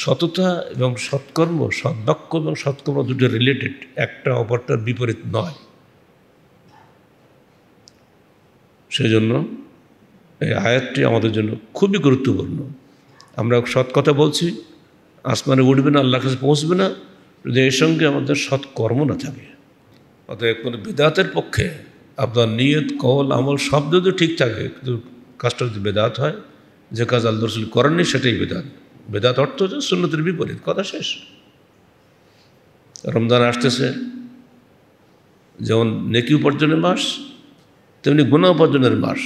সততা এবং সৎকর্ম সদ্বাক্য এবং সৎকর্ম দুটো রিলেটেড একটা অপরটার বিপরীত নয় সেজন্য এই আয়াতটি আমাদের জন্য খুবই গুরুত্বপূর্ণ আমরা সৎ কথা বলছি আসমানে উঠবে না আল্লাহ কাছে পৌঁছবে না যদি এর সঙ্গে আমাদের সৎকর্ম না থাকে অতএব কোনো বেদাতের পক্ষে আপনার নিয়ত কল আমল সব যদি ঠিক থাকে কিন্তু কাজটা যদি বেদাত হয় যে কাজ আল্লাহ রসুল করেননি সেটাই বেদাত বেদাত অর্থ হচ্ছে সুন্নতির বিপরীত কথা শেষ রমজান আসতেছে যেমন নেকি উপার্জনের মাস তেমনি গুণা উপার্জনের মাস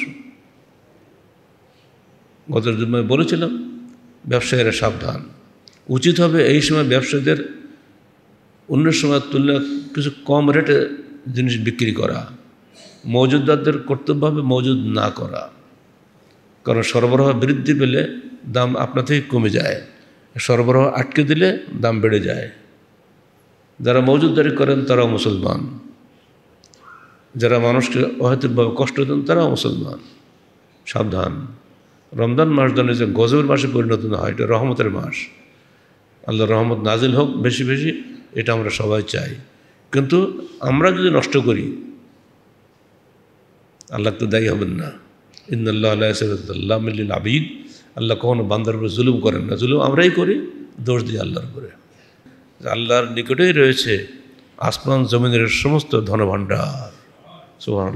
গত জুম্মায় বলেছিলাম ব্যবসায়ীরা সাবধান উচিত হবে এই সময় ব্যবসায়ীদের অন্য সময়ের তুলনায় কিছু কম রেটে জিনিস বিক্রি করা মজুদদারদের কর্তব্য হবে মজুদ না করা কারণ সরবরাহ বৃদ্ধি পেলে দাম আপনা থেকে কমে যায় সরবরাহ আটকে দিলে দাম বেড়ে যায় যারা মজুদারি করেন তারাও মুসলমান যারা মানুষকে অহেতুকভাবে কষ্ট দেন তারাও মুসলমান সাবধান রমজান মাস ধরে যে গজবের মাসে পরিণত না হয় এটা রহমতের মাস আল্লাহ রহমত নাজিল হোক বেশি বেশি এটা আমরা সবাই চাই কিন্তু আমরা যদি নষ্ট করি আল্লাহ তো দায়ী হবেন না ইন্দাল্লাহ আল্লাহ আবিদ আল্লাহ কখনো বান্দার উপরে জুলুম করেন না জুলুম আমরাই করি দোষ দিই আল্লাহর উপরে আল্লাহর নিকটেই রয়েছে আসমান জমিনের সমস্ত ধনভাণ্ডার সুহান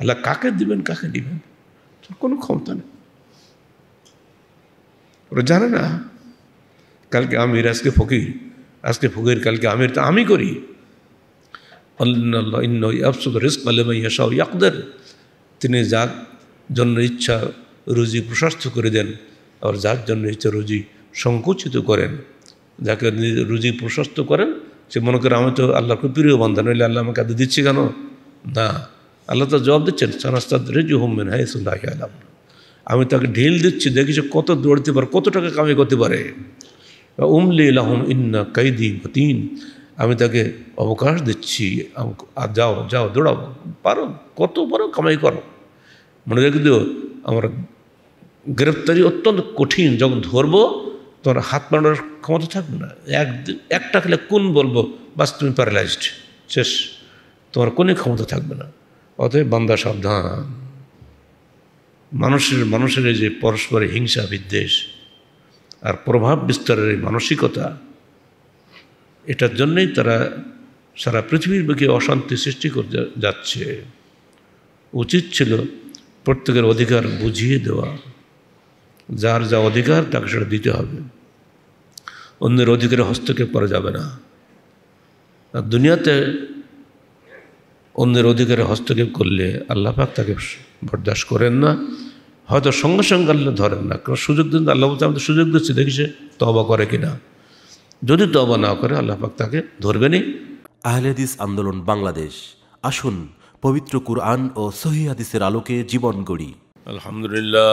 আল্লাহ কাকে দিবেন কাকে দিবেন কোনো ক্ষমতা নেই ওরা জানে না কালকে আমির আজকে ফকির আজকে ফকির কালকে আমির তো আমি করি আল্লাহ ইন্ন রিস্ক তিনি যার জন্য ইচ্ছা রুজি করে দেন আর যার জন্য ইচ্ছে রুজি সংকুচিত করেন যাকে রুজি প্রশস্ত করেন সে মনে করে আমি তো আল্লাহ খুব প্রিয় বান্ধা নইলে আল্লাহ আমাকে আদে দিচ্ছি কেন না আল্লাহ তো জবাব দিচ্ছেন সানাস্তাদ রেজু হোমেন হ্যাঁ সুল্লাহ আলাম আমি তাকে ঢিল দিচ্ছি দেখি সে কত দৌড়তে পারে কত টাকা কামাই করতে পারে উমলি লাহম ইন্না কাইদি মতিন আমি তাকে অবকাশ দিচ্ছি আর যাও যাও দৌড়াও পারো কত পারো কামাই করো মনে রেখে দিও আমার গ্রেপ্তারি অত্যন্ত কঠিন যখন ধরবো তোমার হাত মারানোর ক্ষমতা থাকবে না এক একটা খেলে কোন বলবো বাস তুমি প্যারালাইজড শেষ তোমার কোনো ক্ষমতা থাকবে না অতএব বান্দা সাবধান মানুষের মানুষের যে পরস্পরে হিংসা বিদ্বেষ আর প্রভাব বিস্তারের এই মানসিকতা এটার জন্যই তারা সারা পৃথিবীর বুকে অশান্তি সৃষ্টি করে যাচ্ছে উচিত ছিল প্রত্যেকের অধিকার বুঝিয়ে দেওয়া যার যা অধিকার তাকে সেটা দিতে হবে অন্যের অধিকারে হস্তক্ষেপ করা যাবে না আর দুনিয়াতে অন্যের অধিকারে হস্তক্ষেপ করলে আল্লাহ পাক তাকে বরদাস করেন না হয়তো সঙ্গে সঙ্গে আল্লাহ ধরেন না কারণ সুযোগ দিন আল্লাহ বলতে আমাদের সুযোগ দিচ্ছে দেখি সে তবা করে কিনা যদি তবা না করে আল্লাহ পাক তাকে ধরবেনই আহলেদিস আন্দোলন বাংলাদেশ আসুন পবিত্র কুরআন ও সহি হাদিসের আলোকে জীবন গড়ি আলহামদুলিল্লাহ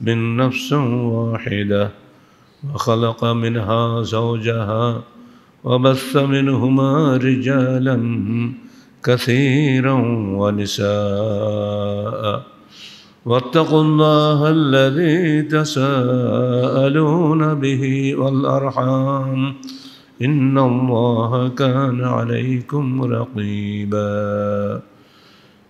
من نفس واحدة وخلق منها زوجها وبث منهما رجالا كثيرا ونساء واتقوا الله الذي تساءلون به والأرحام إن الله كان عليكم رقيباً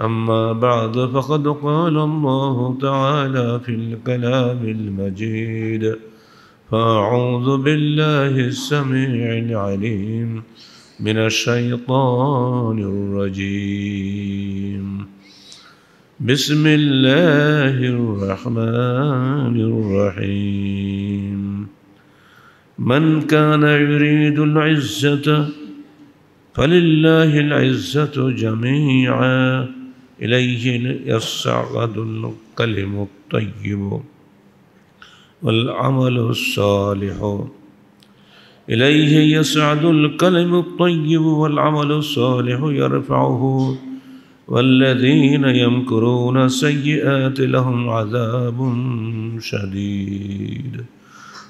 أما بعد فقد قال الله تعالى في الكلام المجيد فأعوذ بالله السميع العليم من الشيطان الرجيم بسم الله الرحمن الرحيم من كان يريد العزة فلله العزة جميعاً إليه يصعد الكلم الطيب والعمل الصالح إليه يصعد الكلم الطيب والعمل الصالح يرفعه والذين يمكرون السيئات لهم عذاب شديد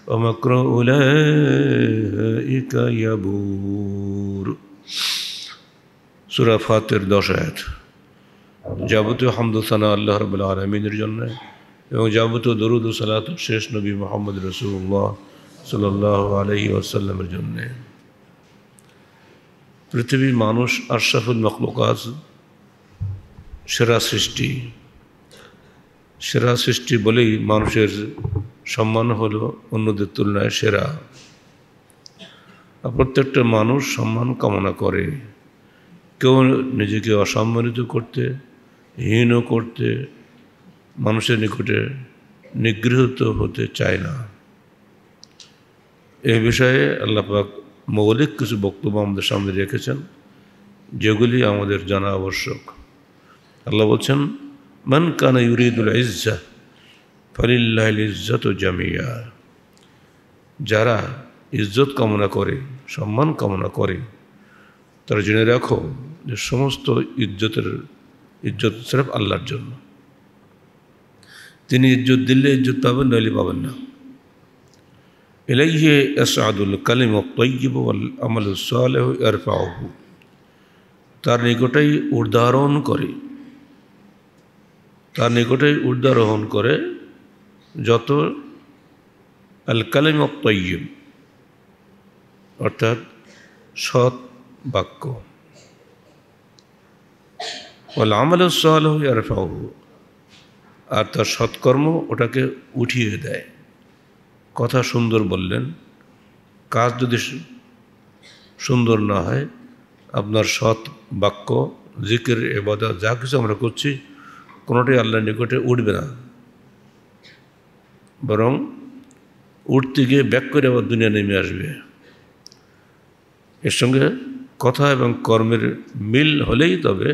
ومكر أولئك يبور سورة فاطر دوشات যাবতীয় হামদুসানা আল্লাহ রবুল্লা আলমিনের জন্য এবং যাবতীয় দরুদ সালাত শেষ নবী মোহাম্মদ রসুল্লাহ সাল্লাহ আলহি আসাল্লামের জন্যে পৃথিবীর মানুষ আশরাফুল মখলুকাজ সেরা সৃষ্টি সেরা সৃষ্টি বলেই মানুষের সম্মান হল অন্যদের তুলনায় সেরা প্রত্যেকটা মানুষ সম্মান কামনা করে কেউ নিজেকে অসম্মানিত করতে হীন করতে মানুষের নিকটে নিগৃহীত হতে চায় না এ বিষয়ে আল্লাপাক মৌলিক কিছু বক্তব্য আমাদের সামনে রেখেছেন যেগুলি আমাদের জানা আবশ্যক আল্লাহ বলছেন মান কানা ইউরিদুল ইজ্জা ফালিল্লাহ ইজ্জত জামিয়া যারা ইজ্জত কামনা করে সম্মান কামনা করে তারা জেনে রাখো যে সমস্ত ইজ্জতের ইজ্জত সেরফ আল্লাহর জন্য তিনি ইজ্জত দিলে ইজ্জত পাবেন নইলে পাবেন না এলাইহে এসাদুল কালিম তৈব আমল সালেহ এরফাহু তার নিকটেই উদাহরণ করে তার নিকটেই উদাহরণ করে যত আল কালিম তৈব অর্থাৎ সৎ বাক্য ওল আমল সহল ইয়ারফাহ আর তার সৎকর্ম ওটাকে উঠিয়ে দেয় কথা সুন্দর বললেন কাজ যদি সুন্দর না হয় আপনার সৎ বাক্য জিকের এবাদা যা কিছু আমরা করছি কোনোটাই আল্লাহ নিকটে উঠবে না বরং উঠতে গিয়ে ব্যাক করে আবার দুনিয়া নেমে আসবে এর সঙ্গে কথা এবং কর্মের মিল হলেই তবে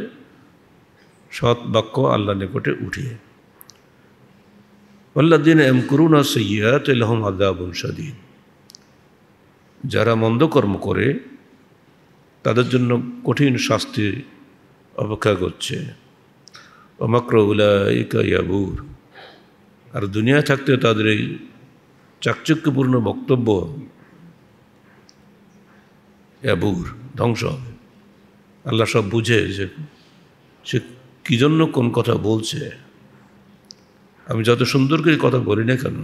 সৎ বাক্য আল্লাহ নিকটে উঠিয়ে আল্লাদিন এম করুনা সৈয়াত এলহম আদাবুল সাদিন যারা মন্দ কর্ম করে তাদের জন্য কঠিন শাস্তি অপেক্ষা করছে অমাক্র উলাইকা ইয়াবুর আর দুনিয়া থাকতে তাদের এই চাকচক্যপূর্ণ বক্তব্য ইয়াবুর ধ্বংস হবে আল্লাহ সব বুঝে যে সে কী জন্য কোন কথা বলছে আমি যত সুন্দর করে কথা বলি না কেন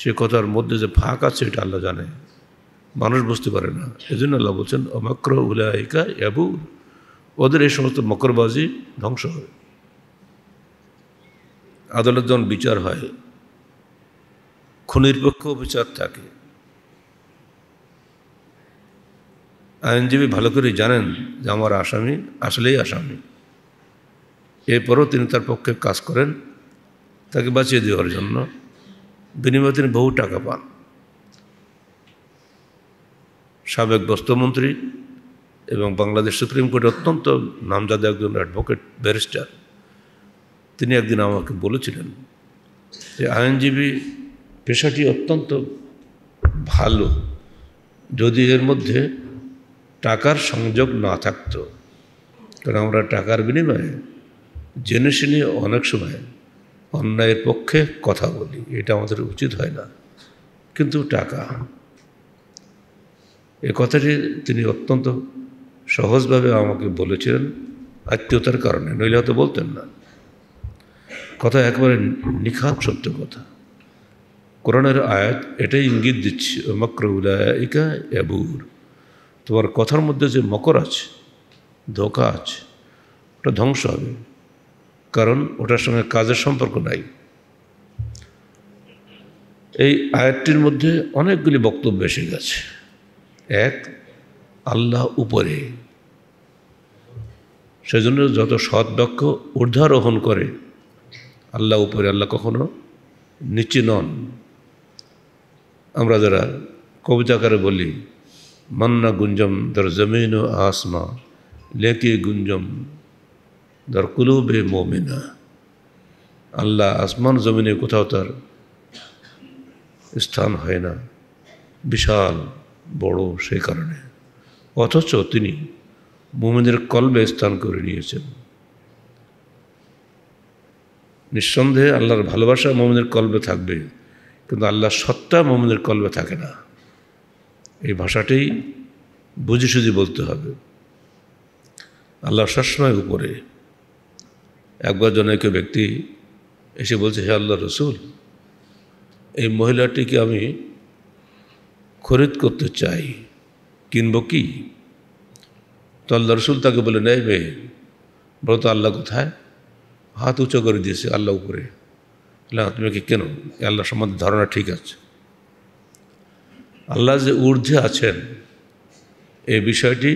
সে কথার মধ্যে যে ফাঁক আছে এটা আল্লাহ জানে মানুষ বুঝতে পারে না জন্য আল্লাহ বলছেন অমাক্র উলায়িকা এবু ওদের এই সমস্ত মকরবাজি ধ্বংস হয় আদালত যখন বিচার হয় খুনিরপেক্ষ বিচার থাকে আইনজীবী ভালো করে জানেন যে আমার আসামি আসলেই আসামি এরপরও তিনি তার পক্ষে কাজ করেন তাকে বাঁচিয়ে দেওয়ার জন্য বিনিময়ে তিনি বহু টাকা পান সাবেক বস্ত্রমন্ত্রী এবং বাংলাদেশ সুপ্রিম কোর্টে অত্যন্ত নামজাদা একজন অ্যাডভোকেট ব্যারিস্টার তিনি একদিন আমাকে বলেছিলেন যে আইনজীবী পেশাটি অত্যন্ত ভালো যদি এর মধ্যে টাকার সংযোগ না থাকতো কারণ আমরা টাকার বিনিময়ে জেনে শুনে অনেক সময় অন্যায়ের পক্ষে কথা বলি এটা আমাদের উচিত হয় না কিন্তু টাকা এ কথাটি তিনি অত্যন্ত সহজভাবে আমাকে বলেছিলেন আত্মীয়তার কারণে নইলে হয়তো বলতেন না কথা একেবারে নিখাত সত্য কথা কোরআনের আয়াত এটাই ইঙ্গিত দিচ্ছে মক্রউলায়িকা এবুর তোমার কথার মধ্যে যে মকর আছে ধোকা আছে ওটা ধ্বংস হবে কারণ ওটার সঙ্গে কাজের সম্পর্ক নাই এই আয়াতটির মধ্যে অনেকগুলি বক্তব্য এসে গেছে এক আল্লাহ উপরে সেজন্য যত সৎ বাক্য ঊর্ধ্বারোহণ করে আল্লাহ উপরে আল্লাহ কখনো নিচে নন আমরা যারা কবিতাকারে বলি মান্না গুঞ্জম দর জমিন আসমা লেকে গুঞ্জম দর কুলুবে মমিনা আল্লাহ আসমান জমিনে কোথাও তার স্থান হয় না বিশাল বড় সে কারণে অথচ তিনি মোমিনের কলবে স্থান করে নিয়েছেন নিঃসন্দেহে আল্লাহর ভালোবাসা মোমিনের কলবে থাকবে কিন্তু আল্লাহ সত্তা মোমিনের কলবে থাকে না এই ভাষাটাই বুঝে সুঝে বলতে হবে আল্লাহ সবসময় উপরে একবার জনৈক ব্যক্তি এসে বলছে হে আল্লাহ রসুল এই মহিলাটিকে আমি খরিদ করতে চাই কিনব কি তো আল্লাহ রসুল তাকে বলে নেই মেয়ে তো আল্লাহ কোথায় হাত উঁচু করে দিয়েছে আল্লাহ উপরে না হ্যাঁ, তুমি কি কেন আল্লাহ সম্বন্ধে ধারণা ঠিক আছে আল্লাহ যে ঊর্ধ্বে আছেন এই বিষয়টি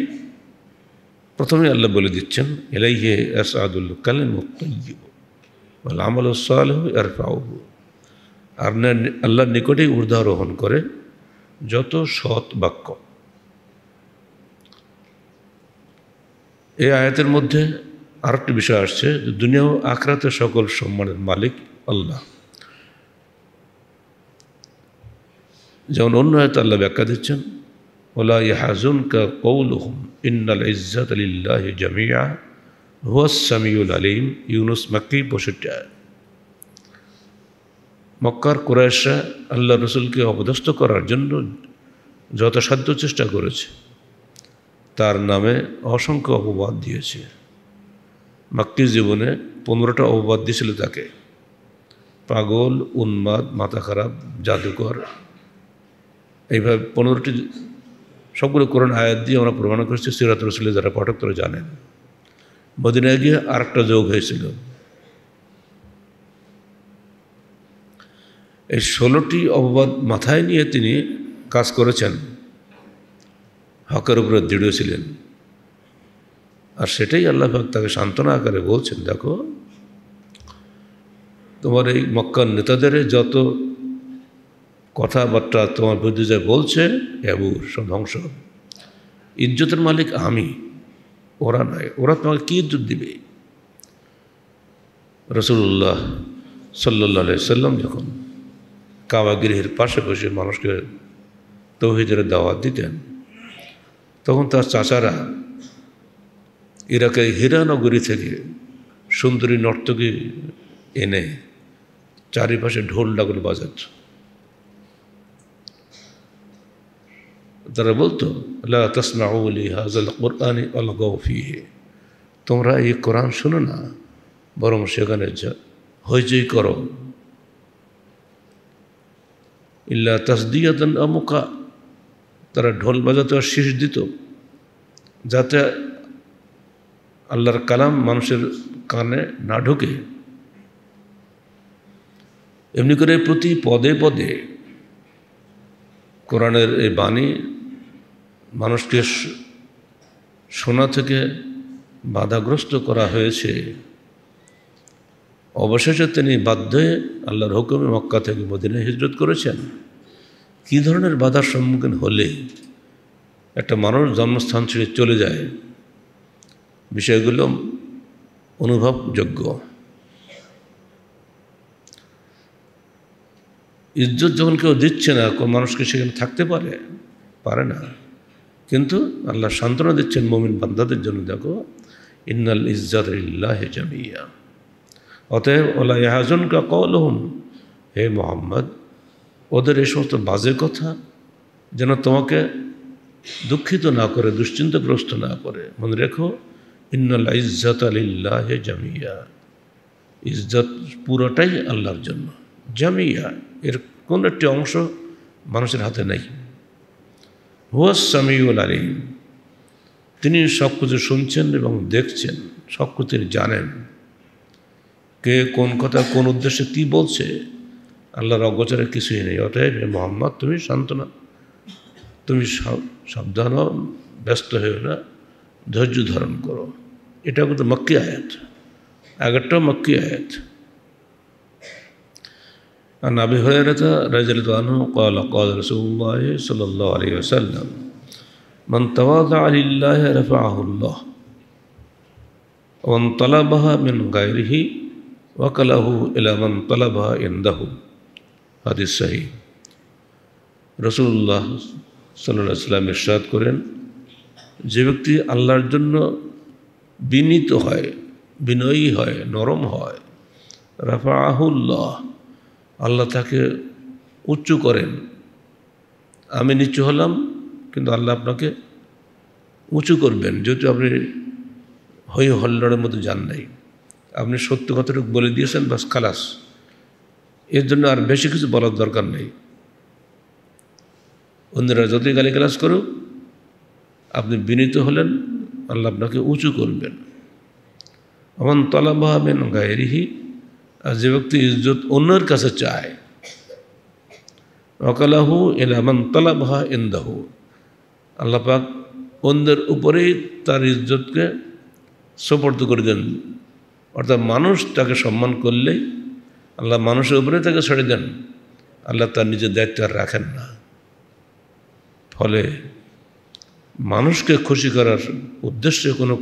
প্রথমে আল্লাহ বলে দিচ্ছেন এলাইহে আদুল কালেম বল আমল হবে আর পাউহু আর আল্লাহর নিকটেই উর্ধারোহণ করে যত সৎ বাক্য এই আয়াতের মধ্যে আরেকটি বিষয় আসছে যে দুনিয়া আখরাতে সকল সম্মানের মালিক আল্লাহ যেমন অন্য আয়াত আল্লাহ ব্যাখ্যা দিচ্ছেন ওলা ইহাজুনকা কৌলহম ইন্নাল ইজ্জাত আলিল্লাহ জামিয়া হুয়াস সামিউল আলিম ইউনুস মাক্কি পঁয়ষট্টি মক্কার কুরাইশরা আল্লাহ রসুলকে অপদস্থ করার জন্য যথাসাধ্য চেষ্টা করেছে তার নামে অসংখ্য অপবাদ দিয়েছে মাক্কি জীবনে পনেরোটা অপবাদ দিয়েছিল তাকে পাগল উন্মাদ মাথা খারাপ জাদুকর এইভাবে পনেরোটি সবগুলো কোরআন আয়াত দিয়ে আমরা প্রমাণ করছি সিরাত রসুলের যারা পাঠক তারা জানেন মদিনায় গিয়ে আর একটা যোগ হয়েছিল এই ষোলোটি অপবাদ মাথায় নিয়ে তিনি কাজ করেছেন হকের উপরে দৃঢ় ছিলেন আর সেটাই আল্লাহ ভাগ তাকে সান্ত্বনা আকারে বলছেন দেখো তোমার এই মক্কার নেতাদের যত কথাবার্তা তোমার বুদ্ধি যা বলছে এবু সব ধ্বংস ইজ্জতের মালিক আমি ওরা নয় ওরা তোমাকে কী ইজ্জত দিবে রসুল্লাহ সাল্লাহ সাল্লাম যখন কাবাগৃহের পাশে বসে মানুষকে তৌহিদের দাওয়াত দিতেন তখন তার চাচারা ইরাকের হীরানগরী থেকে সুন্দরী নর্তকী এনে চারিপাশে ঢোল ডাকল বাজাচ্ছে তারা বলতো তসমাউলি হাজল কোরআনি অলগৌফিহে তোমরা এই কোরআন শোনো না বরং সেখানে হইচই করো ইল্লা তসদিয়াতন অমুকা তারা ঢোল বাজাতে শীষ দিত যাতে আল্লাহর কালাম মানুষের কানে না ঢোকে এমনি করে প্রতি পদে পদে কোরআনের এই বাণী মানুষকে শোনা থেকে বাধাগ্রস্ত করা হয়েছে অবশেষে তিনি বাধ্য হয়ে আল্লাহর হুকুমে মক্কা থেকে মদিনায় হিজরত করেছেন কি ধরনের বাধার সম্মুখীন হলে একটা মানুষ জন্মস্থান ছেড়ে চলে যায় বিষয়গুলো অনুভবযোগ্য ইজ্জত যখন কেউ দিচ্ছে না কোনো মানুষকে সেখানে থাকতে পারে পারে না কিন্তু আল্লাহ সান্ত্বনা দিচ্ছেন মোমিন বান্দাদের জন্য দেখো ইন্নাল ইজ্জাত ইল্লাহ জামিয়া অতএব ওলা ইহাজন কা কলহম হে মোহাম্মদ ওদের এই সমস্ত বাজে কথা যেন তোমাকে দুঃখিত না করে দুশ্চিন্তাগ্রস্ত না করে মনে রেখো ইন্নাল ইজ্জাত আলিল্লাহ জামিয়া ইজ্জত পুরোটাই আল্লাহর জন্য জামিয়া এর কোনো একটি অংশ মানুষের হাতে নেই হুয়াস সামিউল আলিম তিনি সব কিছু শুনছেন এবং দেখছেন সব কিছু জানেন কে কোন কথা কোন উদ্দেশ্যে কি বলছে আল্লাহর অগোচরে কিছুই নেই অতএব মোহাম্মদ তুমি সান্ত্বনা তুমি সাবধান ব্যস্ত হয়ে না ধৈর্য ধারণ করো এটা কিন্তু মক্কি আয়াত আগেরটাও মক্কি আয়াত عن أبي هريرة رضي الله عنه قال قال رسول الله صلى الله عليه وسلم من تواضع لله رفعه الله ومن طلبها من غيره وكله إلى من طلبها عنده هذا الصحيح رسول الله صلى الله عليه وسلم ارشاد করেন যে ব্যক্তি আল্লাহর জন্য বিনীত হয় বিনয়ী হয় নরম হয় রাফাহুল্লাহ আল্লাহ তাকে উচ্চ করেন আমি নিচু হলাম কিন্তু আল্লাহ আপনাকে উঁচু করবেন যেহেতু আপনি হয়ে হল্লড়ের মতো যান নাই আপনি সত্য কথাটুকু বলে দিয়েছেন বাস খালাস এর জন্য আর বেশি কিছু বলার দরকার নেই অন্যরা যতই গালি গালাস করুক আপনি বিনীত হলেন আল্লাহ আপনাকে উঁচু করবেন অমন তলাবাহ মেন গায়েরিহি আর যে ব্যক্তি ইজ্জত অন্যের কাছে চায় অকালাহু এলামান তালাবহা ইন্দাহু আল্লাপাক অন্যের উপরেই তার ইজ্জতকে সোপর্দ করে দেন অর্থাৎ মানুষ তাকে সম্মান করলেই আল্লাহ মানুষের উপরে তাকে ছেড়ে দেন আল্লাহ তার নিজের দায়িত্ব আর রাখেন না ফলে মানুষকে খুশি করার উদ্দেশ্যে কোনো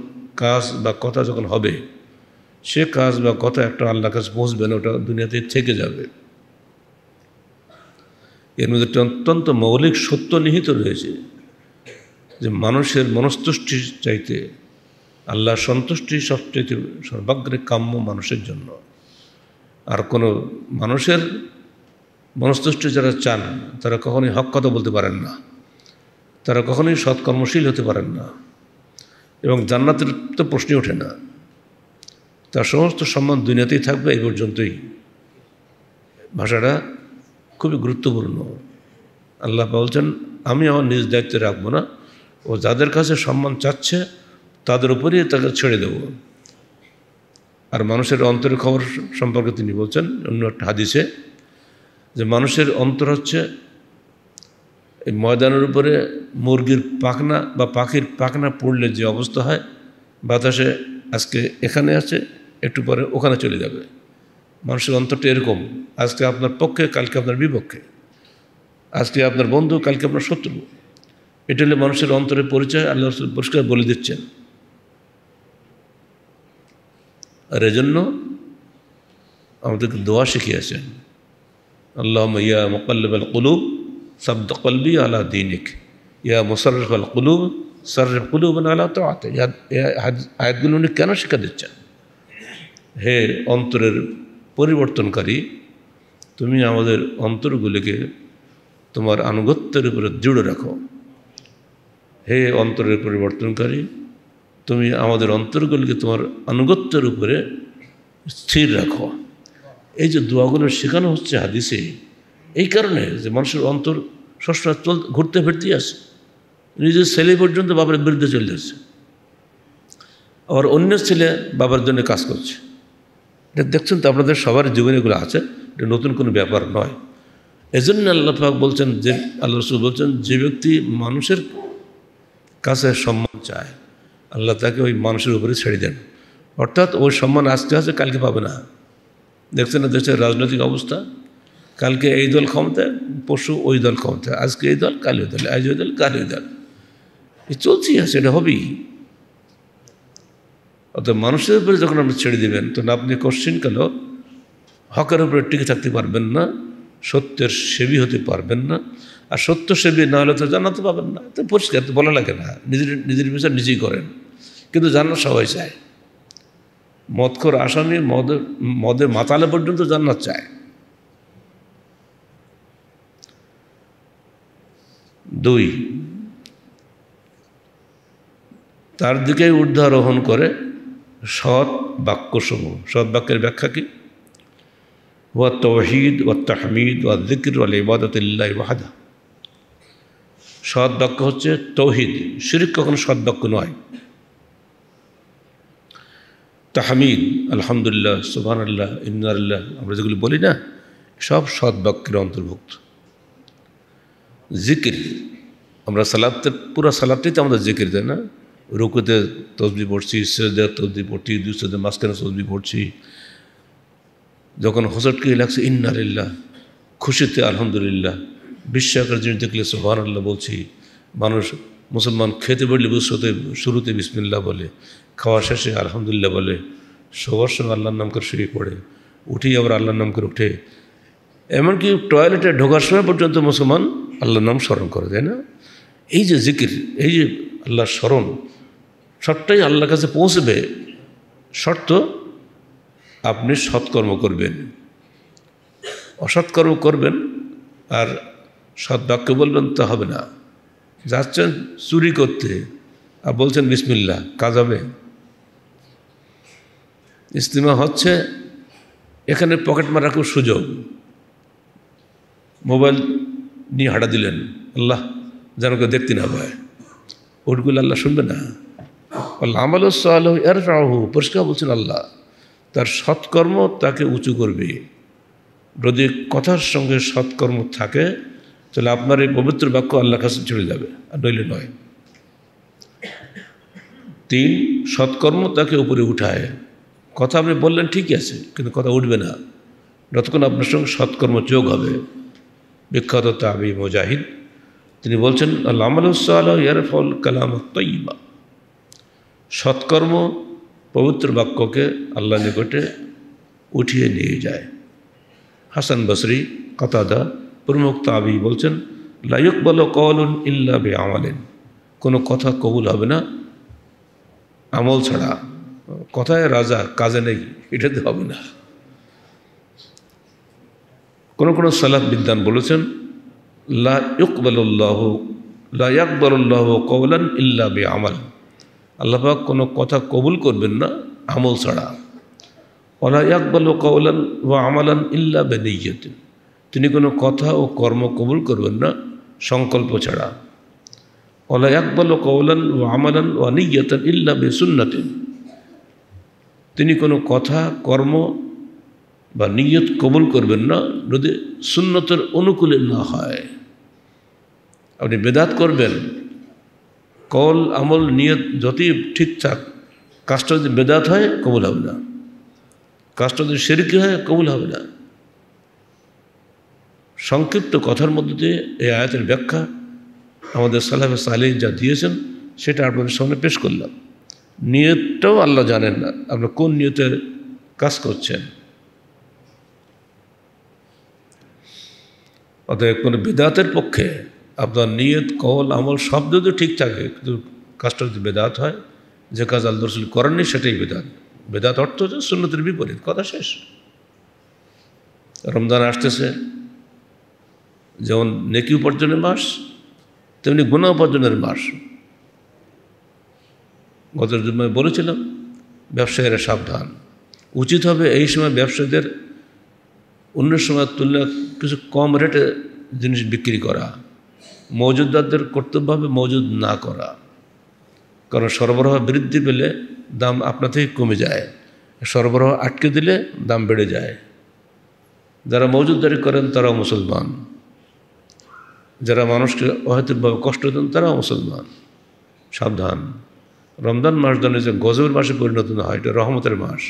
কাজ বা কথা যখন হবে সে কাজ বা কথা একটা আল্লাহ কাছে পৌঁছবে না ওটা দুনিয়াতে থেকে যাবে এর মধ্যে একটি অত্যন্ত মৌলিক সত্য নিহিত রয়েছে যে মানুষের মনস্তুষ্টির চাইতে আল্লাহ সন্তুষ্টি সবচেয়ে সর্বাগ্রে কাম্য মানুষের জন্য আর কোনো মানুষের মনস্তুষ্টি যারা চান তারা কখনোই হক কথা বলতে পারেন না তারা কখনোই সৎকর্মশীল হতে পারেন না এবং জান্নাতের তো প্রশ্নই ওঠে না তার সমস্ত সম্মান দুনিয়াতেই থাকবে এই পর্যন্তই ভাষাটা খুবই গুরুত্বপূর্ণ আল্লাহ বলছেন আমি আমার নিজ দায়িত্বে রাখবো না ও যাদের কাছে সম্মান চাচ্ছে তাদের উপরেই তাকে ছেড়ে দেব আর মানুষের অন্তরের খবর সম্পর্কে তিনি বলছেন অন্য একটা হাদিসে যে মানুষের অন্তর হচ্ছে এই ময়দানের উপরে মুরগির পাখনা বা পাখির পাখনা পড়লে যে অবস্থা হয় বাতাসে আজকে এখানে আছে একটু পরে ওখানে চলে যাবে মানুষের অন্তরটা এরকম আজকে আপনার পক্ষে কালকে আপনার বিপক্ষে আজকে আপনার বন্ধু কালকে আপনার শত্রু এটা হলে মানুষের অন্তরে পরিচয় আল্লাহ পরিষ্কার বলে দিচ্ছেন আর এজন্য আমাদেরকে দোয়া শিখিয়েছেন আল্লাহ ইয়া মোকাল্লব আল কুলুব শব্দ কলবি আলা দিনিক ইয়া মুসরফ আল কুলুব কুলু কুলুব আলা তো আতে আয়াতগুলো উনি কেন শিক্ষা দিচ্ছেন হে অন্তরের পরিবর্তনকারী তুমি আমাদের অন্তরগুলিকে তোমার আনুগত্যের উপরে দৃঢ় রাখো হে অন্তরের পরিবর্তনকারী তুমি আমাদের অন্তরগুলিকে তোমার আনুগত্যের উপরে স্থির রাখো এই যে দোয়াগুলো শেখানো হচ্ছে হাদিসে এই কারণে যে মানুষের অন্তর সবসময় চল ঘুরতে ফিরতেই আসে নিজের ছেলে পর্যন্ত বাবার বিরুদ্ধে চলে আসে আবার অন্য ছেলে বাবার জন্য কাজ করছে এটা দেখছেন তো আপনাদের সবার জীবনে এগুলো আছে এটা নতুন কোনো ব্যাপার নয় এজন্য আল্লাহ পাক বলছেন যে আল্লাহ রসুল বলছেন যে ব্যক্তি মানুষের কাছে সম্মান চায় আল্লাহ তাকে ওই মানুষের উপরে ছেড়ে দেন অর্থাৎ ওই সম্মান আসতে আসে কালকে পাবে না দেখছেন না দেশের রাজনৈতিক অবস্থা কালকে এই দল ক্ষমতায় পশু ওই দল ক্ষমতায় আজকে এই দল কালি ওই দল আজ ওই দল কালি ওই দল চলছি আছে এটা হবেই অত মানুষের উপরে যখন আপনি ছেড়ে দেবেন তখন আপনি কেন হকের উপরে টিকে থাকতে পারবেন না সত্যের সেবী হতে পারবেন না আর সত্য সেবী না হলে তো জানাতে পাবেন না তো পরিষ্কার তো বলা লাগে না নিজের নিজের বিচার নিজেই করেন কিন্তু জানা সবাই চায় মদখর আসামি মদে মদে মাতালে পর্যন্ত জান্নাত চায় দুই তার দিকেই ঊর্ধ্বারোহণ করে সৎ বাক্যসমূহ সৎ বাক্যের ব্যাখ্যা কি ও তৌহিদ ও তাহমিদ ও জিকির আল ইবাদতিল্লাহ ওয়াহাদা সৎ বাক্য হচ্ছে তৌহিদ শিরিক কখনো সৎ বাক্য নয় তাহমিদ আলহামদুলিল্লাহ সুবহান আল্লাহ ইমনাল্লাহ আমরা যেগুলি বলি না সব সৎ বাক্যের অন্তর্ভুক্ত জিকির আমরা সালাদ পুরো সালাদটাই তো আমাদের জিকির তাই না রুকুতে তসবি পড়ছি সেজার তসবি পড়ছি দুই সেজার মাঝখানে তসবি পড়ছি যখন হোসটকে লাগছে ইন্নারিল্লাহ খুশিতে আলহামদুলিল্লাহ বিশ্বাকার জিনিস দেখলে সোহান আল্লাহ বলছি মানুষ মুসলমান খেতে বললে বুঝতে শুরুতে বিসমিল্লা বলে খাওয়া শেষে আলহামদুলিল্লাহ বলে সবার সঙ্গে আল্লাহর নাম করে শুয়ে পড়ে উঠি আবার আল্লাহর নাম করে উঠে এমনকি টয়লেটে ঢোকার সময় পর্যন্ত মুসলমান আল্লাহর নাম স্মরণ করে তাই না এই যে জিকির এই যে আল্লাহর স্মরণ সবটাই আল্লাহর কাছে পৌঁছবে শর্ত আপনি সৎকর্ম করবেন অসৎকর্ম করবেন আর সৎ বাক্য বলবেন তো হবে না যাচ্ছেন চুরি করতে আর বলছেন বিসমিল্লা কাজ হবে ইস্তিমা হচ্ছে এখানে পকেট মারা খুব সুযোগ মোবাইল নিয়ে হাঁটা দিলেন আল্লাহ যেন কেউ দেখতে না পায় ওটগুলো আল্লাহ শুনবে না আল্লাহ এর পরিষ্কার বলছেন আল্লাহ তার সৎকর্ম তাকে উঁচু করবে যদি কথার সঙ্গে সৎকর্ম থাকে তাহলে আপনার এই পবিত্র বাক্য আল্লাহ কাছে ছেড়ে যাবে আর নইলে নয় তিন সৎকর্ম তাকে উপরে উঠায় কথা আপনি বললেন ঠিকই আছে কিন্তু কথা উঠবে না যতক্ষণ আপনার সঙ্গে সৎকর্ম যোগ হবে বিখ্যাত তাবি মুজাহিদ তিনি বলছেন আল্লাহ আমল সাল ইয়ার ফল কালাম তৈবা সৎকর্ম পবিত্র বাক্যকে আল্লাহ নিকটে উঠিয়ে নিয়ে যায় হাসান বসরি কতাদা প্রমুখ তাবি বলছেন লায়ক বলো কলুন ইল্লা বে আমালেন কোনো কথা কবুল হবে না আমল ছাড়া কথায় রাজা কাজে নেই এটাতে হবে না কোনো কোনো সালাদ বিদ্যান বলেছেন লা ইকবাল্লাহ লা ইকবাল্লাহ কওলান ইল্লা বে আমালেন আল্লাপাক কোনো কথা কবুল করবেন না আমল ছাড়া ওলা ইয়াকবাল কওলান ও আমালান ইল্লা বেদিয়তিন তিনি কোনো কথা ও কর্ম কবুল করবেন না সংকল্প ছাড়া ওলা ইয়াকবাল কওলান ও আমালান ও নিয়তান ইল্লা বেসুন্নাতিন তিনি কোনো কথা কর্ম বা নিয়ত কবুল করবেন না যদি সুন্নতের অনুকূলে না হয় আপনি বেদাত করবেন কল আমল নিয়ত যতই ঠিকঠাক কাজটা যদি বেদাত হয় কবুল হবে না কাজটা যদি সেরকি হয় কবুল হবে না সংক্ষিপ্ত কথার মধ্যে দিয়ে এই আয়াতের ব্যাখ্যা আমাদের সালাফে সালিহ যা দিয়েছেন সেটা আপনাদের সামনে পেশ করলাম নিয়তটাও আল্লাহ জানেন না আপনার কোন নিয়তের কাজ করছেন অতএব কোনো বেদাতের পক্ষে আপনার নিয়ত কল আমল সব যদি ঠিক থাকে কিন্তু কাজটা যদি বেদাত হয় যে কাজ আল্লাহ রসুল করেননি সেটাই বেদাত বেদাত অর্থ হচ্ছে সুন্নতির বিপরীত কথা শেষ রমজান আসতেছে যেমন নেকি উপার্জনের মাস তেমনি গুণা উপার্জনের মাস গত জুম্মায় বলেছিলাম ব্যবসায়ীরা সাবধান উচিত হবে এই সময় ব্যবসায়ীদের অন্য সময় তুলনায় কিছু কম রেটে জিনিস বিক্রি করা মজুদদারদের কর্তব্য হবে মজুদ না করা কারণ সরবরাহ বৃদ্ধি পেলে দাম আপনা থেকে কমে যায় সরবরাহ আটকে দিলে দাম বেড়ে যায় যারা মজুদদারি করেন তারা মুসলমান যারা মানুষকে অহেতুকভাবে কষ্ট দেন তারাও মুসলমান সাবধান রমজান মাস ধরে যে গজবের মাসে পরিণত না হয় এটা রহমতের মাস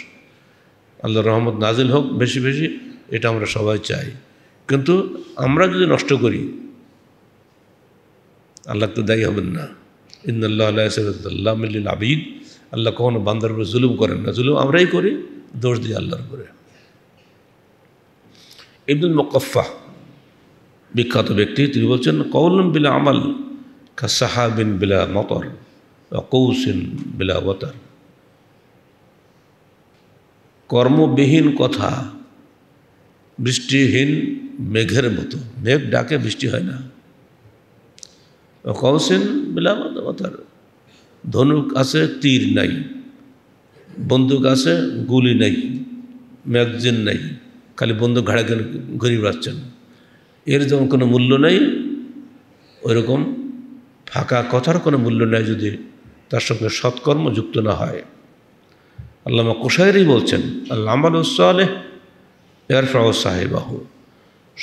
আল্লাহ রহমত নাজিল হোক বেশি বেশি এটা আমরা সবাই চাই কিন্তু আমরা যদি নষ্ট করি আল্লাহ তো দায়ী হবেন না ইন্দুল্লাহ আল্লাহ আবিদ আল্লাহ কখনো বান্দার উপরে জুলুম করেন না জুলুম আমরাই করি দোষ দিই আল্লাহর উপরে ইবনুল মোকফা বিখ্যাত ব্যক্তি তিনি বলছেন কৌলম বিলা আমাল সাহাবিন বিলা মতর কৌসিন বিলা অবতার কর্মবিহীন কথা বৃষ্টিহীন মেঘের মতো মেঘ ডাকে বৃষ্টি হয় না কৌসেন বিলামাতার ধনুক আছে তীর নাই বন্দুক আছে গুলি নাই ম্যাগজিন নাই খালি বন্দুক ঘাড়ে ঘুরিয়ে বাড়ছেন এর যেমন কোনো মূল্য নেই ওইরকম ফাঁকা কথার কোনো মূল্য নেই যদি তার সঙ্গে সৎকর্ম যুক্ত না হয় আল্লামা কোষাইরি বলছেন আল্লাহ আমাল উসালেহ এর ফ্রাহ সাহেবাহ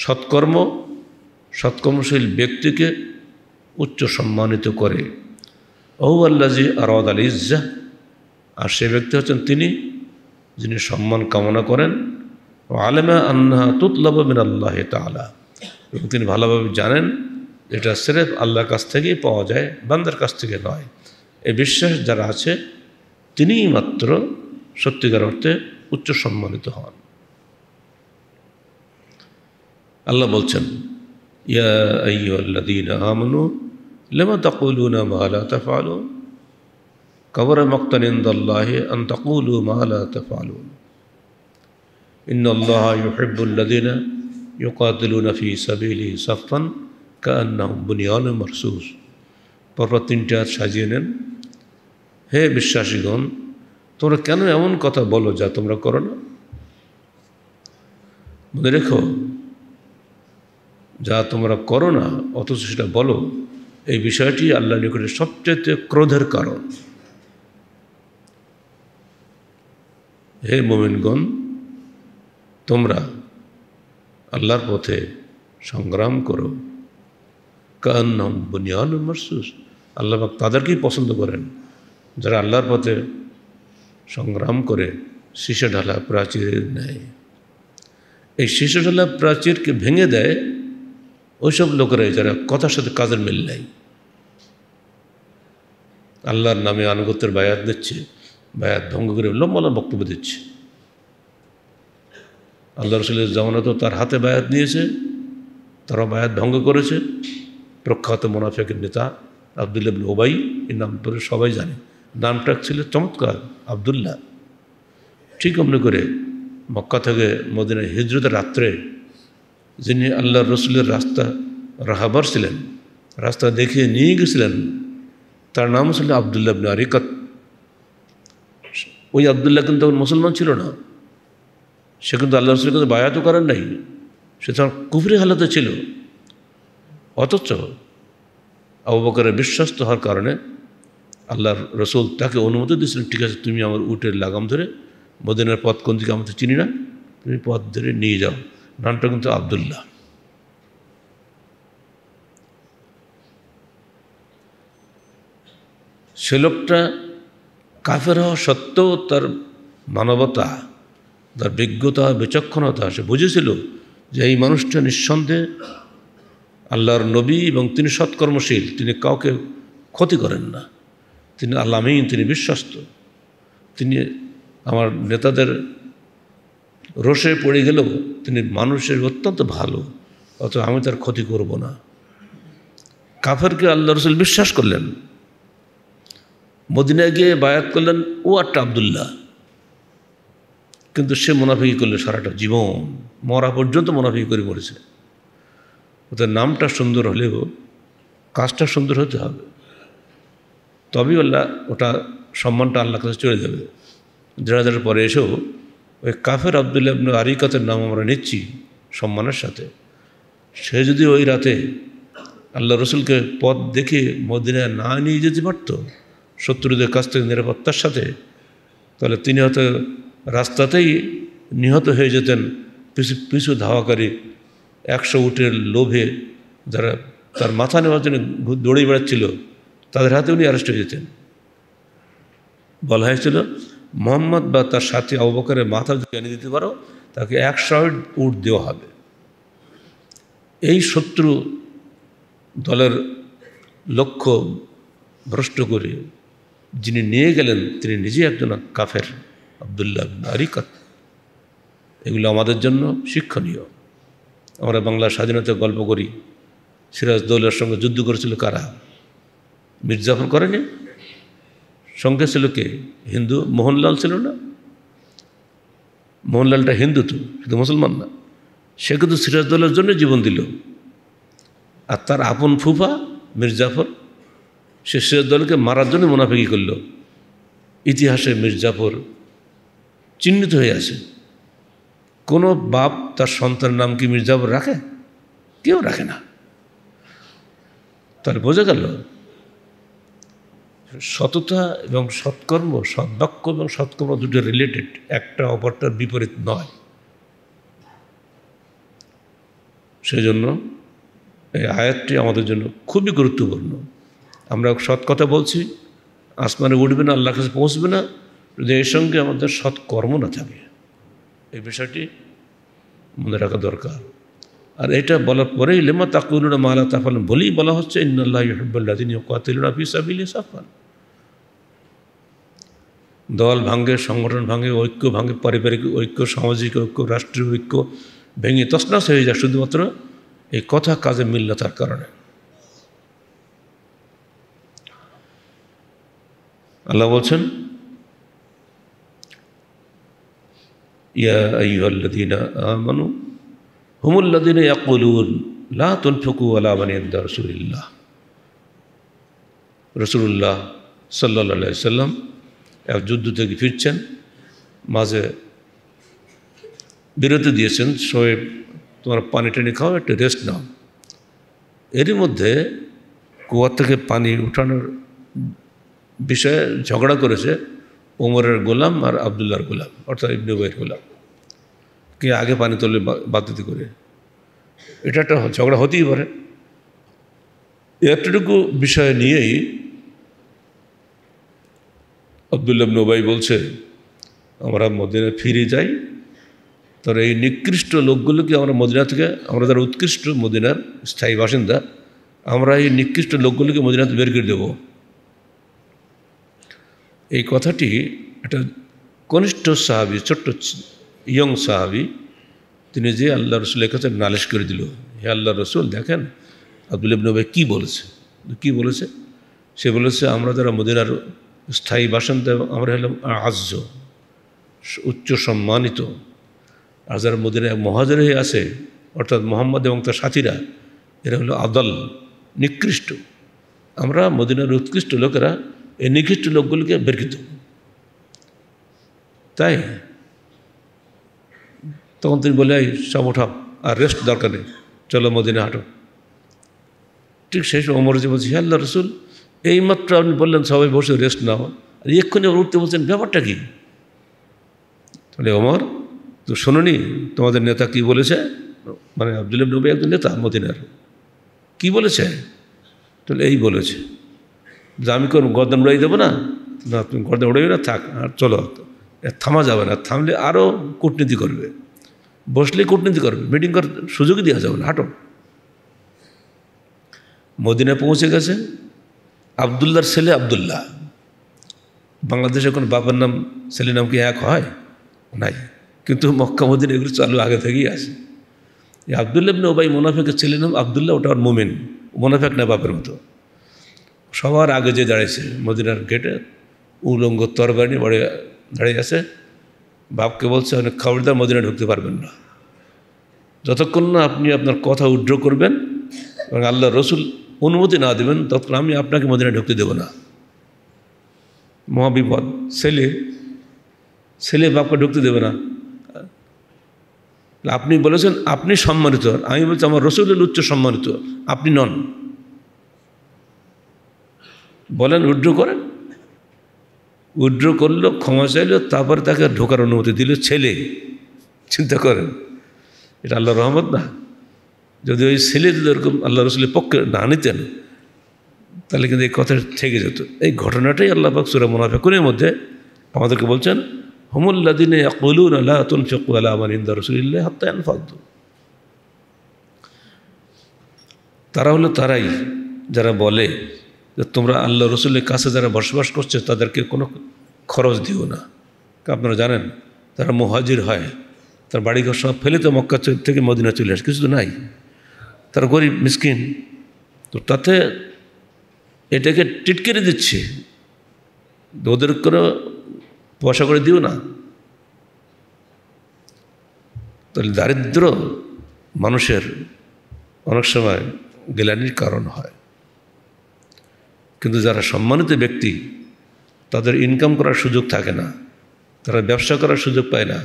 সৎকর্ম সৎকর্মশীল ব্যক্তিকে উচ্চ সম্মানিত করে অহু আল্লাজি আরদ আল ইজ্জা আর সে ব্যক্তি হচ্ছেন তিনি যিনি সম্মান কামনা করেন ও আলেমা আন্না তুতলাব মিন আল্লাহ তালা এবং তিনি ভালোভাবে জানেন এটা সেরেফ আল্লাহর কাছ থেকেই পাওয়া যায় বান্দার কাছ থেকে নয় এই বিশ্বাস যারা আছে তিনিই মাত্র সত্যিকার অর্থে উচ্চ সম্মানিত হন আল্লাহ বলছেন يا أيها الذين آمنوا لما تقولون ما لا تفعلون كبر مقتا عند الله أن تقولوا ما لا تفعلون إن الله يحب الذين يقاتلون في سبيله صفا كأنهم بنيان مرصوص পরপর তিনটা সাজিয়ে নেন হে বিশ্বাসীগণ তোমরা কেন এমন কথা বলো যা তোমরা করো না মনে রেখো যা তোমরা করো না অথচ সেটা বলো এই বিষয়টি আল্লাহ নিকটে সবচেয়ে ক্রোধের কারণ হে মোমিনগণ তোমরা আল্লাহর পথে সংগ্রাম করো কান্নাম বুনিয়ান মরসুস আল্লাহবাক তাদেরকেই পছন্দ করেন যারা আল্লাহর পথে সংগ্রাম করে শিশু ঢালা প্রাচীরের নেয় এই শিশু ঢালা প্রাচীরকে ভেঙে দেয় ওইসব লোকেরা যারা কথার সাথে কাজের মিল নাই আল্লাহর নামে আনুগত্যের বায়াত দিচ্ছে বায়াত ভঙ্গ করে লম্বা লম্বা বক্তব্য দিচ্ছে আল্লাহ রসুলের জামানা তো তার হাতে বায়াত নিয়েছে তারা বায়াত ভঙ্গ করেছে প্রখ্যাত মোনাফেকের নেতা আবদুল্লাবিন ওবাই এই নাম করে সবাই জানে নামটা ছিল চমৎকার আবদুল্লাহ ঠিক অমনি করে মক্কা থেকে মদিনায় হিজরতের রাত্রে যিনি আল্লাহ রসুলের রাস্তা রাহাবার ছিলেন রাস্তা দেখিয়ে নিয়ে গেছিলেন তার নাম ছিল আবদুল্লাহ আবনে আরিকত ওই আবদুল্লাহ কিন্তু তখন মুসলমান ছিল না সে কিন্তু আল্লাহ রসুলের কিন্তু বায়াতও করেন নাই সে তখন কুফরি হালাতে ছিল অথচ আবু বিশ্বস্ত হওয়ার কারণে আল্লাহর রসুল তাকে অনুমতি দিয়েছিলেন ঠিক আছে তুমি আমার উটের লাগাম ধরে মদিনার পথ কোন দিকে আমাকে চিনি না তুমি পথ ধরে নিয়ে যাও নামটা কিন্তু আবদুল্লাহ সে লোকটা কাফের হওয়া সত্ত্বেও তার মানবতা তার বিজ্ঞতা বিচক্ষণতা সে বুঝেছিল যে এই মানুষটা নিঃসন্দেহে আল্লাহর নবী এবং তিনি সৎকর্মশীল তিনি কাউকে ক্ষতি করেন না তিনি আল্লাহীন তিনি বিশ্বস্ত তিনি আমার নেতাদের রোষে পড়ে গেলেও তিনি মানুষের অত্যন্ত ভালো অথচ আমি তার ক্ষতি করব না কাফেরকে আল্লাহ রসুল বিশ্বাস করলেন মদিনায় গিয়ে বায়াত করলেন ও আটটা আবদুল্লাহ কিন্তু সে মুনাফিকি করলে সারাটা জীবন মরা পর্যন্ত মুনাফিকি করে পড়েছে ওদের নামটা সুন্দর হলেও কাজটা সুন্দর হতে হবে তবেই আল্লাহ ওটা সম্মানটা আল্লাহ কাছে চলে যাবে যারা যারা পরে এসেও ওই কাফের আবদুল্লাহ আপনার আরিকাতের নাম আমরা নিচ্ছি সম্মানের সাথে সে যদি ওই রাতে আল্লাহ রসুলকে পথ দেখে মদিনায় না নিয়ে যেতে পারত শত্রুদের কাছ থেকে নিরাপত্তার সাথে তাহলে তিনি হয়তো রাস্তাতেই নিহত হয়ে যেতেন পিছু পিছু ধাওয়াকারী একশো উটের লোভে যারা তার মাথা নেওয়ার জন্য দৌড়ে বেড়াচ্ছিল তাদের হাতে উনি অ্যারেস্ট হয়ে যেতেন বলা হয়েছিল মোহাম্মদ বা তার সাথী অবকারের মাথা যদি এনে দিতে পারো তাকে একশো উট দেওয়া হবে এই শত্রু দলের লক্ষ্য ভ্রষ্ট করে যিনি নিয়ে গেলেন তিনি নিজে একজন কাফের আবদুল্লাহ আরিকাত এগুলো আমাদের জন্য শিক্ষণীয় আমরা বাংলা স্বাধীনতার গল্প করি সিরাজ দৌলের সঙ্গে যুদ্ধ করেছিল কারা মির্জাফর করেনি সঙ্গে ছিল কে হিন্দু মোহনলাল ছিল না মোহনলালটা হিন্দু তো শুধু মুসলমান না সে কিন্তু সিরাজদৌলার জন্য জীবন দিল আর তার আপন ফুফা মির্জাফর সে সিরাজদৌলাকে মারার জন্য মুনাফিকি করল ইতিহাসে মির্জাফর চিহ্নিত হয়ে আছে কোনো বাপ তার সন্তানের নাম কি মির্জাফর রাখে কেউ রাখে না তাহলে বোঝা গেল সততা এবং সৎকর্ম সদ্বাক্য এবং সৎকর্ম দুটো রিলেটেড একটা অপরটার বিপরীত নয় সেজন্য এই আয়াতটি আমাদের জন্য খুবই গুরুত্বপূর্ণ আমরা সৎ কথা বলছি আসমানে উঠবে না আল্লাহ কাছে পৌঁছবে না যদি এর সঙ্গে আমাদের সৎকর্ম না থাকে এই বিষয়টি মনে রাখা দরকার আর এটা বলার পরেই লেমা তাকুলুনা মালা তাফাল বলেই বলা হচ্ছে ইন্নাল্লাহ ইহবুল্লাহ তিনি কাতিলুনা ফি সাফান দল ভাঙ্গে সংগঠন ভাঙে ঐক্য ভাঙে পারিবারিক ঐক্য সামাজিক ঐক্য রাষ্ট্রীয় ঐক্য ভেঙে তসনাস হয়ে যায় শুধুমাত্র এই কথা কাজে মিল্লতার কারণে আল্লাহ বলছেন ইয়া আইয়ুহাল্লাযীনা আমানু হুমুল্লাযীনা ইয়াকুলুন লা তুনফিকু আলা মান ইনদা রাসূলিল্লাহ রাসূলুল্লাহ সাল্লাল্লাহু আলাইহি সাল্লাম যুদ্ধ থেকে ফিরছেন মাঝে বিরতি দিয়েছেন শোয়েব তোমার পানি টানি খাও একটু রেস্ট নাও এরই মধ্যে কুয়া থেকে পানি উঠানোর বিষয়ে ঝগড়া করেছে ওমরের গোলাম আর আবদুল্লার গোলাম অর্থাৎ ইবনুবাইয়ের গোলাম কে আগে পানি তোলে বাধ্যতি করে এটা একটা ঝগড়া হতেই পারে এতটুকু বিষয় নিয়েই আবদুল্লাহ নোবাই বলছে আমরা মদিনা ফিরে যাই তার এই নিকৃষ্ট লোকগুলোকে আমরা মদিনা থেকে আমরা যারা উৎকৃষ্ট মদিনার স্থায়ী বাসিন্দা আমরা এই নিকৃষ্ট লোকগুলোকে মদিনাতে বের করে দেব এই কথাটি একটা কনিষ্ঠ সাহাবি ছোট্ট ইয়ং সাহাবি তিনি যে আল্লাহ রসুলের কাছে নালিশ করে দিল হে আল্লাহ রসুল দেখেন আব্দুল ইবনবাই কী বলেছে কী বলেছে সে বলেছে আমরা যারা মদিনার স্থায়ী বাসিন্দা আমরা হলাম আজ্য উচ্চ সম্মানিত আর যারা মদিনায় মহাজের হয়ে আছে অর্থাৎ মোহাম্মদ এবং তার সাথীরা এরা হলো আদল নিকৃষ্ট আমরা মদিনার উৎকৃষ্ট লোকেরা এই নিকৃষ্ট লোকগুলিকে বেরকিত তাই তখন তিনি বলে এই সব ওঠাও আর রেস্ট দরকার নেই চলো মদিনা হাঁটো ঠিক সেই সময় অমর জীবন আল্লাহ রসুল এইমাত্র আপনি বললেন সবাই বসে রেস্ট নাও আর এক্ষুনি আবার উঠতে বলছেন ব্যাপারটা কি তাহলে অমর তো শোনি তোমাদের নেতা কি বলেছে মানে আব্দুল নবী একজন নেতা মদিনার কি বলেছে তাহলে এই বলেছে যে আমি কোনো গর্দন উড়াই দেবো না না তুমি গর্দন উড়াইবে না থাক আর চলো থামা যাবে না থামলে আরও কূটনীতি করবে বসলে কূটনীতি করবে মিটিং করার সুযোগই দেওয়া যাবে না হাঁটো মদিনায় পৌঁছে গেছে আবদুল্লার ছেলে আবদুল্লাহ বাংলাদেশে এখন বাবার নাম ছেলের নাম কি এক হয় নাই কিন্তু মক্কা মদিন এগুলো চালু আগে থেকেই আছে এই আবদুল্লাহ ইবনে ওবাই মোনাফেকের ছেলের নাম আবদুল্লাহ ওটা আমার মোমেন মোনাফেক না বাপের মতো সবার আগে যে দাঁড়িয়েছে মদিনার গেটে উলঙ্গ তরবারি বড়ে দাঁড়িয়ে আছে বাপকে বলছে অনেক খাবারদার মদিনা ঢুকতে পারবেন না যতক্ষণ না আপনি আপনার কথা উড্র করবেন এবং আল্লাহ রসুল অনুমতি না দেবেন তৎক্ষণ আমি আপনাকে মদিনায় ঢুকতে দেব না মহাবিপদ ছেলে ছেলে বাপকে ঢুকতে দেবে না আপনি বলেছেন আপনি সম্মানিত আমি বলছি আমার রসুলের উচ্চ সম্মানিত আপনি নন বলেন উড্র করেন উড্র করলো ক্ষমা চাইলো তারপর তাকে ঢোকার অনুমতি দিল ছেলে চিন্তা করেন এটা আল্লাহ রহমত না যদি ওই ছেলে ওরকম আল্লাহ রসুলের পক্ষে না নিতেন তাহলে কিন্তু এই কথা থেকে যেত এই ঘটনাটাই আল্লাহ পাক সুরা মুনাফেকুনের মধ্যে আমাদেরকে বলছেন দিনে আকলুন আল্লাহ তুন চকু আল্লাহ আমার ইন্দা রসুলিল্লাহ হত্যায়ন ফালতু তারা হলো তারাই যারা বলে যে তোমরা আল্লাহ রসুলের কাছে যারা বসবাস করছে তাদেরকে কোনো খরচ দিও না আপনারা জানেন তারা মোহাজির হয় তার বাড়িঘর সব ফেলে তো মক্কা থেকে মদিনা চলে আসে কিছু তো নাই তারা গরিব মিসকিন তো তাতে এটাকে টিটকেরে দিচ্ছে ওদের করে পয়সা করে দিও না তাহলে দারিদ্র মানুষের অনেক সময় গেলানির কারণ হয় কিন্তু যারা সম্মানিত ব্যক্তি তাদের ইনকাম করার সুযোগ থাকে না তারা ব্যবসা করার সুযোগ পায় না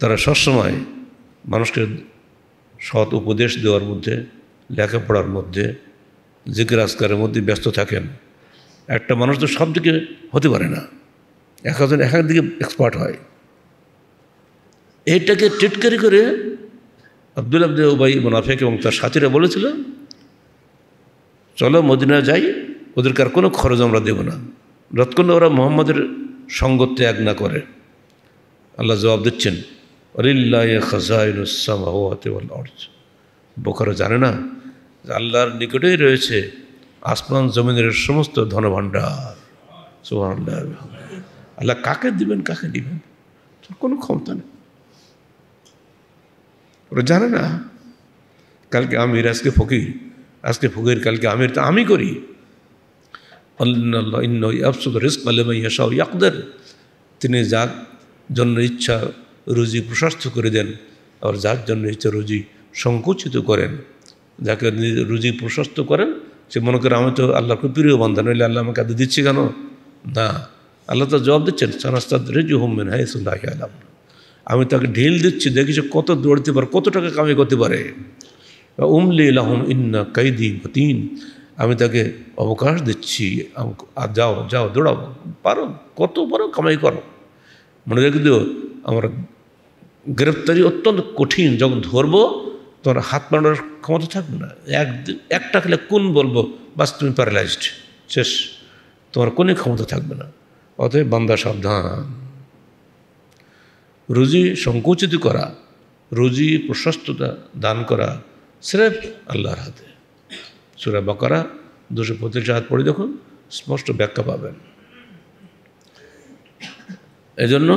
তারা সবসময় মানুষকে সৎ উপদেশ দেওয়ার মধ্যে লেখাপড়ার মধ্যে জিকির আজকারের মধ্যে ব্যস্ত থাকেন একটা মানুষ তো সব দিকে হতে পারে না এক একজন এক এক দিকে এক্সপার্ট হয় এইটাকে টিটকারি করে আবদুল আব্দে উবাই মোনাফেক এবং তার সাথীরা বলেছিল চলো মদিনা যাই ওদেরকে আর কোনো খরচ আমরা দেব না যতক্ষণ ওরা মোহাম্মদের সঙ্গ ত্যাগ না করে আল্লাহ জবাব দিচ্ছেন অলিল্লাহ বোকারা জানে না আল্লাহর নিকটেই রয়েছে আসমান জমিনের সমস্ত ধনভাণ্ডার সুবাহ আল্লাহ কাকে দিবেন কাকে দিবেন কোনো ক্ষমতা নেই ওরা জানে না কালকে আমির আজকে ফকির আজকে ফকির কালকে আমির তো আমি করি অন্য রিস্ক তিনি যার জন্য ইচ্ছা রুজি করে দেন আর যার জন্য ইচ্ছে রুজি সংকুচিত করেন যাকে রুজি প্রশস্ত করেন সে মনে করে আমি তো আল্লাহ খুব প্রিয় বান্ধা নইলে আল্লাহ আমাকে আদে দিচ্ছি কেন না আল্লাহ তো জবাব দিচ্ছেন সানাস্তাদ রেজু হোমেন হ্যাঁ সুল্লাহ আলাম আমি তাকে ঢিল দিচ্ছি দেখি সে কত দৌড়তে পারে কত টাকা কামাই করতে পারে উমলি লাহম ইন্না কাইদি মতিন আমি তাকে অবকাশ দিচ্ছি আর যাও যাও দৌড়াও পারো কত পারো কামাই করো মনে রেখে দিও আমার গ্রেপ্তারি অত্যন্ত কঠিন যখন ধরবো তোমার হাত পাড়ানোর ক্ষমতা থাকবে না এক একটা খেলে কোন বলবো বাস তুমি প্যারালাইজড শেষ তোমার কোনো ক্ষমতা থাকবে না অতএব বান্দা সাবধান রুজি সংকুচিত করা রুজি প্রশস্ততা দান করা স্রেফ আল্লাহর হাতে সুরা বাকারা দুশো পঁচিশ হাত পড়ে দেখুন স্পষ্ট ব্যাখ্যা পাবেন এজন্য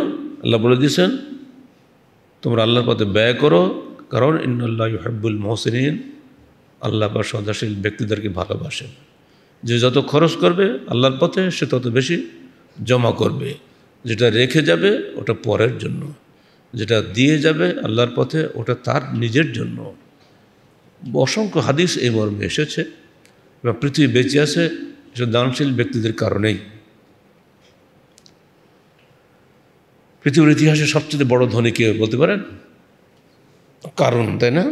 আল্লাহ বলে দিয়েছেন তোমরা আল্লাহর পথে ব্যয় করো কারণ ইন্নআল্লাহ হাব্বুল মোহসিন আল্লাহ বা সদাশীল ব্যক্তিদেরকে ভালোবাসেন যে যত খরচ করবে আল্লাহর পথে সে তত বেশি জমা করবে যেটা রেখে যাবে ওটা পরের জন্য যেটা দিয়ে যাবে আল্লাহর পথে ওটা তার নিজের জন্য অসংখ্য হাদিস এই মর্মে এসেছে বা পৃথিবী বেঁচে আছে সে দানশীল ব্যক্তিদের কারণেই পৃথিবীর ইতিহাসে সবচেয়ে বড় ধনী কে বলতে পারেন কারণ তাই না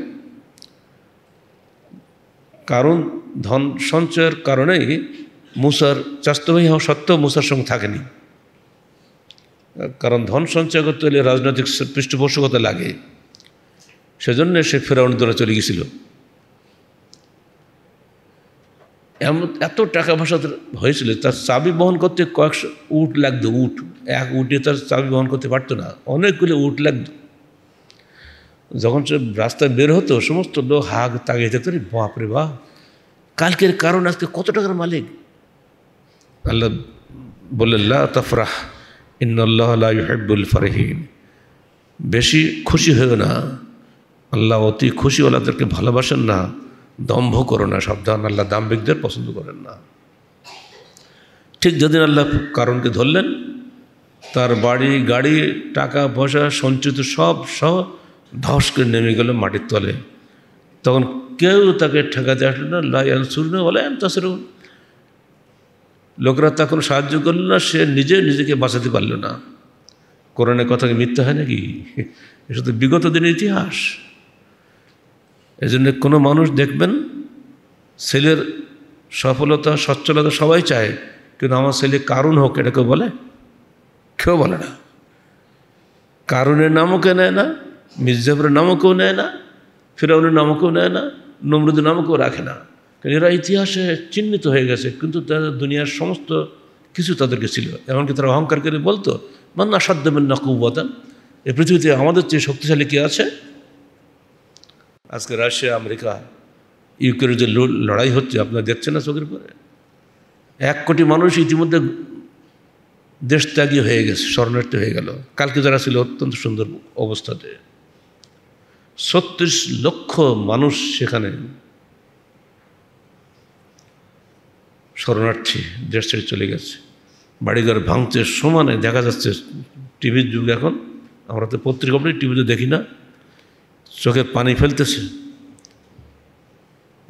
কারণ ধন সঞ্চয়ের কারণেই মুসার চাস্তবাহী হওয়া সত্ত্বেও মুসার সঙ্গে থাকেনি কারণ ধন সঞ্চয় করতে হলে রাজনৈতিক পৃষ্ঠপোষকতা লাগে সেজন্য সে ফেরাউন দ্বারা চলে গেছিল এমন এত টাকা পয়সা হয়েছিল তার চাবি বহন করতে কয়েকশো উট লাগতো উট এক উটে তার চাবি বহন করতে পারতো না অনেকগুলো উট লাগতো যখন সে রাস্তায় বের হতো সমস্ত লোক হাগ তাগিয়ে যেত রে বাপরে বাপ কালকের কারণ আজকে কত টাকার মালিক আল্লাহ বলল্লা তফরাহ ইন্নআল্লাহবুল ফারহিম বেশি খুশি হয়েও না আল্লাহ অতি খুশি ওলাদেরকে ভালোবাসেন না দম্ভ করো না সাবধান আল্লাহ দাম্ভিকদের পছন্দ করেন না ঠিক যদি আল্লাহ কারণকে ধরলেন তার বাড়ি গাড়ি টাকা পয়সা সঞ্চিত সব সহ ধস করে নেমে গেল মাটির তলে তখন কেউ তাকে ঠেকাতে আসলো না লাইয়ান না বলে তাসের লোকরা তখন সাহায্য করল না সে নিজে নিজেকে বাঁচাতে পারল না করোনার কথা মিথ্যা হয় নাকি এসব তো বিগত দিনের ইতিহাস এজন্য কোনো মানুষ দেখবেন ছেলের সফলতা সচ্ছলতা সবাই চায় কিন্তু আমার ছেলে কারণ হোক এটা কেউ বলে কেউ বলে না কারণের নামও কেউ নেয় না মির্জাফরের নামও কেউ নেয় না ফিরাউনের নামও কেউ নেয় না নমরুদের নামও কেউ রাখে না কারণ এরা ইতিহাসে চিহ্নিত হয়ে গেছে কিন্তু তাদের দুনিয়ার সমস্ত কিছু তাদেরকে ছিল এমনকি তারা অহংকার করে বলতো মান্না সাদ্যমেন না কুবতান এ পৃথিবীতে আমাদের চেয়ে শক্তিশালী কে আছে আজকে রাশিয়া আমেরিকা ইউক্রেনের যে লড়াই হচ্ছে আপনারা দেখছেন না চোখের পরে এক কোটি মানুষ ইতিমধ্যে দেশ ত্যাগী হয়ে গেছে শরণার্থী হয়ে গেল কালকে যারা ছিল অত্যন্ত সুন্দর অবস্থাতে ছত্রিশ লক্ষ মানুষ সেখানে শরণার্থী দেশ ছেড়ে চলে গেছে বাড়িঘর ভাঙছে সমানে দেখা যাচ্ছে টিভির যুগ এখন আমরা তো পত্রিকা টিভিতে দেখি না চোখে পানি ফেলতেছে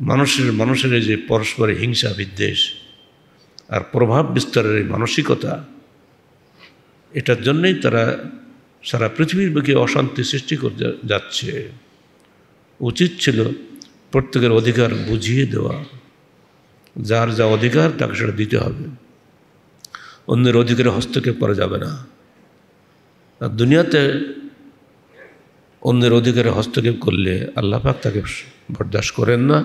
মানুষের মানুষের যে পরস্পর হিংসা বিদ্বেষ আর প্রভাব বিস্তারের এই মানসিকতা এটার জন্যই তারা সারা পৃথিবীর বুকে অশান্তি সৃষ্টি করতে যাচ্ছে উচিত ছিল প্রত্যেকের অধিকার বুঝিয়ে দেওয়া যার যা অধিকার তাকে সেটা দিতে হবে অন্যের অধিকারে হস্তক্ষেপ করা যাবে না আর দুনিয়াতে অন্যের অধিকারে হস্তক্ষেপ করলে আল্লাহ তাকে বরদাস্ত করেন না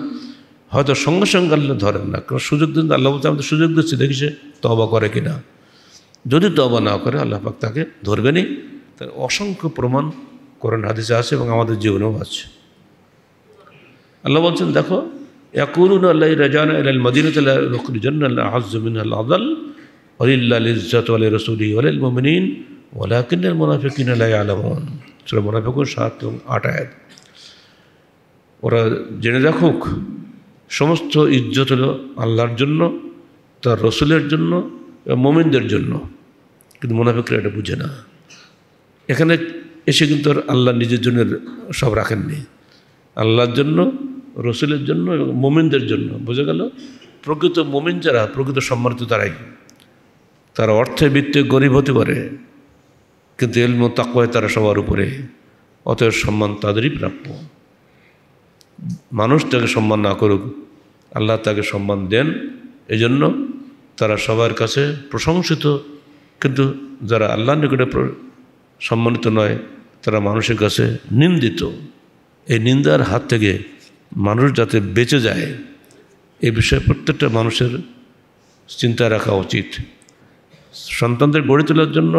হয়তো সঙ্গে সঙ্গে আল্লাহ ধরেন না কারণ সুযোগ দিন আল্লাহ বলতে আমাদের সুযোগ দিচ্ছে দেখি সে তবা করে কি না যদি তবা না করে আল্লাহ পাক তাকে ধরবেনি তার অসংখ্য প্রমাণ করেন হাদিসে আছে এবং আমাদের জীবনেও আছে আল্লাহ বলছেন দেখো ইয়াকুরুন আল্লাহ রাজান আল আল্লাহ আজমিন আল আদাল আলমন সুরা মোনাফেকুন সাত এবং আট আয়াত ওরা জেনে রাখুক সমস্ত ইজ্জত হলো আল্লাহর জন্য তার রসুলের জন্য মোমেনদের জন্য কিন্তু মোনাফেকরা এটা বুঝে না এখানে এসে কিন্তু আল্লাহ নিজের জন্য সব রাখেননি আল্লাহর জন্য রসুলের জন্য এবং মোমেনদের জন্য বোঝা গেল প্রকৃত মোমেন যারা প্রকৃত সম্মানিত তারাই তারা অর্থে বৃত্তে গরিব হতে পারে কিন্তু এলম তাকওয়ায় তারা সবার উপরে অতএব সম্মান তাদেরই প্রাপ্য মানুষ তাকে সম্মান না করুক আল্লাহ তাকে সম্মান দেন এজন্য তারা সবার কাছে প্রশংসিত কিন্তু যারা আল্লাহ নিকটে সম্মানিত নয় তারা মানুষের কাছে নিন্দিত এই নিন্দার হাত থেকে মানুষ যাতে বেঁচে যায় এ বিষয়ে প্রত্যেকটা মানুষের চিন্তা রাখা উচিত সন্তানদের গড়ে তোলার জন্য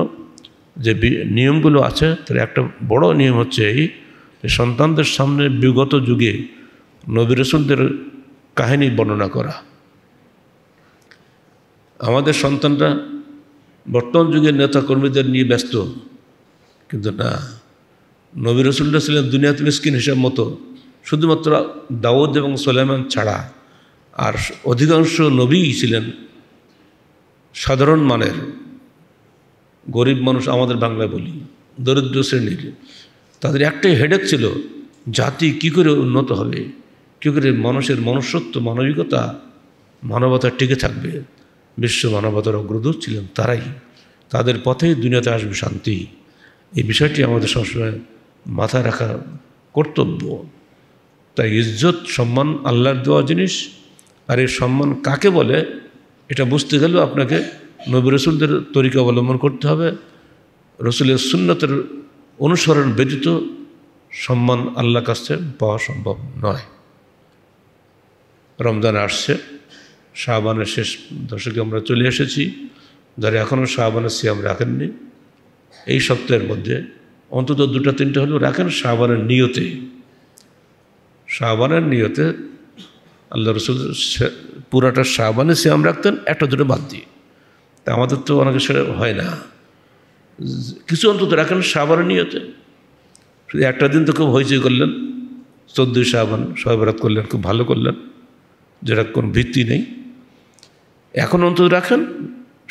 যে নিয়মগুলো আছে তার একটা বড় নিয়ম হচ্ছে এই সন্তানদের সামনে বিগত যুগে নবী রসুলদের কাহিনী বর্ণনা করা আমাদের সন্তানরা বর্তমান যুগের নেতাকর্মীদের নিয়ে ব্যস্ত কিন্তু না নবী রসুল্লাহ ছিলেন দুনিয়াতে মিসকিন হিসাব মতো শুধুমাত্র দাউদ এবং সোলেমান ছাড়া আর অধিকাংশ নবী ছিলেন সাধারণ মানের গরিব মানুষ আমাদের বাংলায় বলি দরিদ্র শ্রেণীর তাদের একটাই হেডেক ছিল জাতি কি করে উন্নত হবে কী করে মানুষের মনুষ্যত্ব মানবিকতা মানবতা টিকে থাকবে বিশ্ব মানবতার অগ্রদূত ছিলেন তারাই তাদের পথে দুনিয়াতে আসবে শান্তি এই বিষয়টি আমাদের সবসময় মাথায় রাখা কর্তব্য তাই ইজ্জত সম্মান আল্লাহর দেওয়া জিনিস আর এই সম্মান কাকে বলে এটা বুঝতে গেলেও আপনাকে নবী রসুলদের তরিকা অবলম্বন করতে হবে রসুলের সুন্নতের অনুসরণ ব্যতীত সম্মান আল্লাহ কাছে পাওয়া সম্ভব নয় রমজান আসছে শাহবানের শেষ দশকে আমরা চলে এসেছি যারা এখনও শাহবানের সিয়াম রাখেননি এই সপ্তাহের মধ্যে অন্তত দুটা তিনটা হলেও রাখেন শাহবানের নিয়তে শাহবানের নিয়তে আল্লাহ রসুল পুরাটা শাহবানের সিয়াম রাখতেন একটা দুটো বাদ দিয়ে আমাদের তো অনেকের সেটা হয় না কিছু অন্তত রাখেন সাবানের নিয়তে শুধু একটা দিন তো খুব হইচই করলেন চোদ্দই সাবান সহবরাত করলেন খুব ভালো করলেন যেটা কোনো ভিত্তি নেই এখন অন্তত রাখেন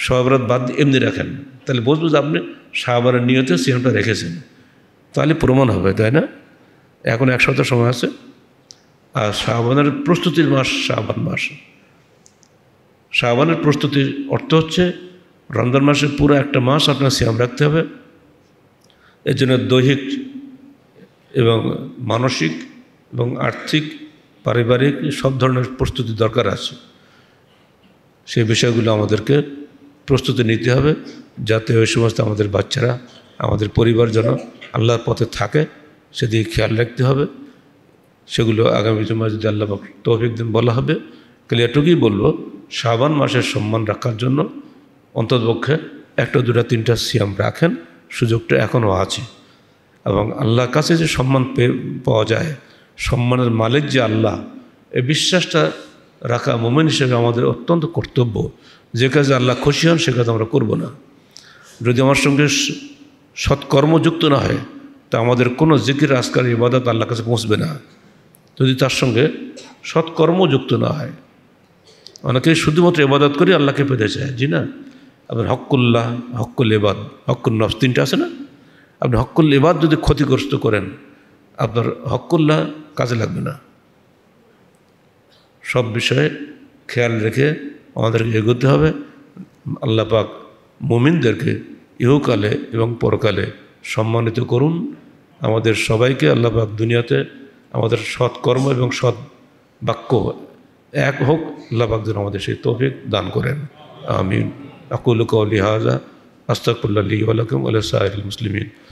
সহবরাত বাদ এমনি রাখেন তাহলে বুঝবো যে আপনি সাবানের নিয়তে সিএমটা রেখেছেন তাহলে প্রমাণ হবে তাই না এখন এক সপ্তাহ সময় আছে আর সাবানের প্রস্তুতির মাস সাবান মাস সাবানের প্রস্তুতির অর্থ হচ্ছে রমজান মাসে পুরো একটা মাস আপনার সিয়াম রাখতে হবে এর জন্য দৈহিক এবং মানসিক এবং আর্থিক পারিবারিক সব ধরনের প্রস্তুতি দরকার আছে সেই বিষয়গুলো আমাদেরকে প্রস্তুতি নিতে হবে যাতে ওই সমস্ত আমাদের বাচ্চারা আমাদের পরিবার যেন আল্লাহর পথে থাকে সেদিকে খেয়াল রাখতে হবে সেগুলো আগামী সময় যদি আল্লাহ তৌফিক দিন বলা হবে তাহলে এটুকুই বলবো শ্রাবণ মাসের সম্মান রাখার জন্য অন্ততপক্ষে একটা দুটা তিনটা সিয়াম রাখেন সুযোগটা এখনও আছে এবং আল্লাহর কাছে যে সম্মান পাওয়া যায় সম্মানের মালিক যে আল্লাহ এই বিশ্বাসটা রাখা মোমেন হিসেবে আমাদের অত্যন্ত কর্তব্য যে কাজে আল্লাহ খুশি হন সে কাজ আমরা করব না যদি আমার সঙ্গে সৎকর্ম যুক্ত না হয় তা আমাদের কোনো জিকির আজকাল ইবাদত আল্লাহর কাছে পৌঁছবে না যদি তার সঙ্গে সৎকর্ম যুক্ত না হয় অনেকে শুধুমাত্র ইবাদত করে আল্লাহকে পেতে চায় জি না আপনার হকুল্লাহ হকুল এবাদ হকুল নফস তিনটা আছে না আপনি হকুল এবাদ যদি ক্ষতিগ্রস্ত করেন আপনার হকুল্লাহ কাজে লাগবে না সব বিষয়ে খেয়াল রেখে আমাদেরকে এগোতে হবে আল্লাহ পাক মুমিনদেরকে ইহকালে এবং পরকালে সম্মানিত করুন আমাদের সবাইকে আল্লাহ পাক দুনিয়াতে আমাদের সৎকর্ম এবং সৎ বাক্য এক হোক আল্লাহ পাক যেন আমাদের সেই তৌফিক দান করেন আমিন اقول اقوال اقواظہ اسفق العلی علوم علیہ المسلمین